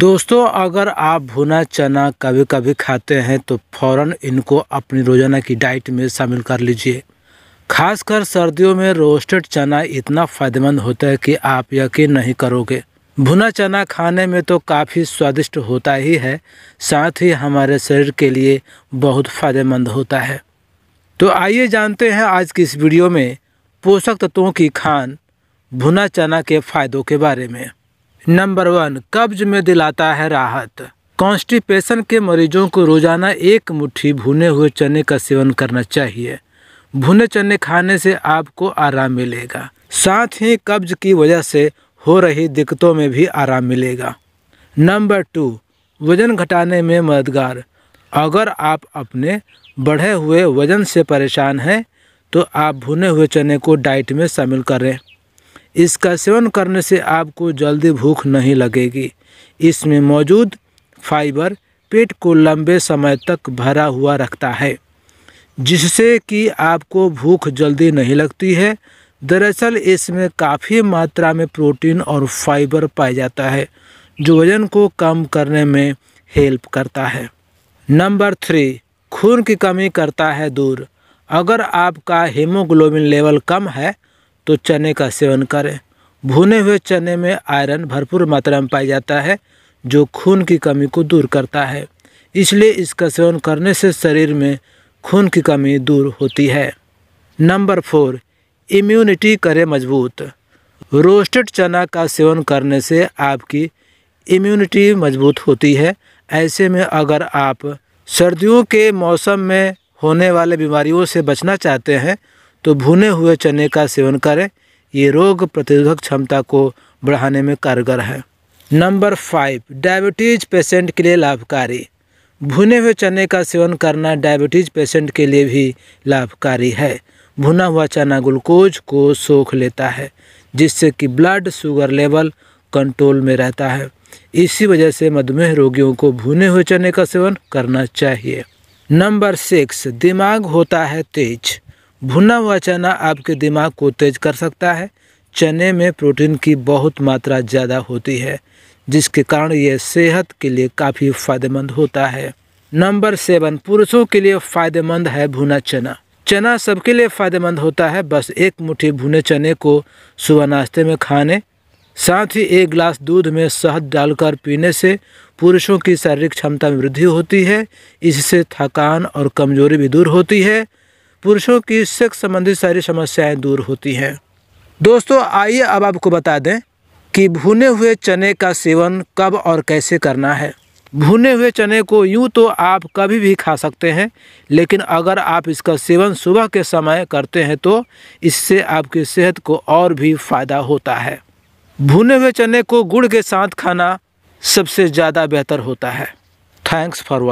दोस्तों अगर आप भुना चना कभी कभी खाते हैं तो फ़ौर इनको अपनी रोज़ाना की डाइट में शामिल कर लीजिए खासकर सर्दियों में रोस्टेड चना इतना फ़ायदेमंद होता है कि आप यकीन नहीं करोगे भुना चना खाने में तो काफ़ी स्वादिष्ट होता ही है साथ ही हमारे शरीर के लिए बहुत फ़ायदेमंद होता है तो आइए जानते हैं आज की इस वीडियो में पोषक तत्वों की खान भुना चना के फ़ायदों के बारे में नंबर वन कब्ज में दिलाता है राहत कॉन्स्टिपेशन के मरीजों को रोजाना एक मुट्ठी भुने हुए चने का सेवन करना चाहिए भुने चने खाने से आपको आराम मिलेगा साथ ही कब्ज की वजह से हो रही दिक्कतों में भी आराम मिलेगा नंबर टू वज़न घटाने में मददगार अगर आप अपने बढ़े हुए वज़न से परेशान हैं तो आप भुने हुए चने को डाइट में शामिल करें इसका सेवन करने से आपको जल्दी भूख नहीं लगेगी इसमें मौजूद फाइबर पेट को लंबे समय तक भरा हुआ रखता है जिससे कि आपको भूख जल्दी नहीं लगती है दरअसल इसमें काफ़ी मात्रा में प्रोटीन और फाइबर पाया जाता है जो वज़न को कम करने में हेल्प करता है नंबर थ्री खून की कमी करता है दूर अगर आपका हीमोग्लोबिन लेवल कम है तो चने का सेवन करें भुने हुए चने में आयरन भरपूर मात्रा में पाया जाता है जो खून की कमी को दूर करता है इसलिए इसका सेवन करने से शरीर में खून की कमी दूर होती है नंबर फोर इम्यूनिटी करें मजबूत रोस्टेड चना का सेवन करने से आपकी इम्यूनिटी मजबूत होती है ऐसे में अगर आप सर्दियों के मौसम में होने वाले बीमारियों से बचना चाहते हैं तो भुने हुए चने का सेवन करें ये रोग प्रतिरोधक क्षमता को बढ़ाने में कारगर है नंबर फाइव डायबिटीज पेशेंट के लिए लाभकारी भुने हुए चने का सेवन करना डायबिटीज पेशेंट के लिए भी लाभकारी है भुना हुआ चना ग्लूकोज को सोख लेता है जिससे कि ब्लड शुगर लेवल कंट्रोल में रहता है इसी वजह से मधुमेह रोगियों को भुने हुए चने का सेवन करना चाहिए नंबर सिक्स दिमाग होता है तेज भुना हुआ चना आपके दिमाग को तेज कर सकता है चने में प्रोटीन की बहुत मात्रा ज़्यादा होती है जिसके कारण यह सेहत के लिए काफ़ी फायदेमंद होता है नंबर सेवन पुरुषों के लिए फायदेमंद है भुना चना चना सबके लिए फायदेमंद होता है बस एक मुट्ठी भुने चने को सुबह नाश्ते में खाने साथ ही एक गिलास दूध में शहद डालकर पीने से पुरुषों की शारीरिक क्षमता में वृद्धि होती है इससे थकान और कमजोरी भी दूर होती है पुरुषों की सेक्स संबंधी सारी समस्याएं दूर होती हैं दोस्तों आइए अब आपको बता दें कि भुने हुए चने का सेवन कब और कैसे करना है भुने हुए चने को यूं तो आप कभी भी खा सकते हैं लेकिन अगर आप इसका सेवन सुबह के समय करते हैं तो इससे आपकी सेहत को और भी फ़ायदा होता है भुने हुए चने को गुड़ के साथ खाना सबसे ज़्यादा बेहतर होता है थैंक्स फॉर वॉचिंग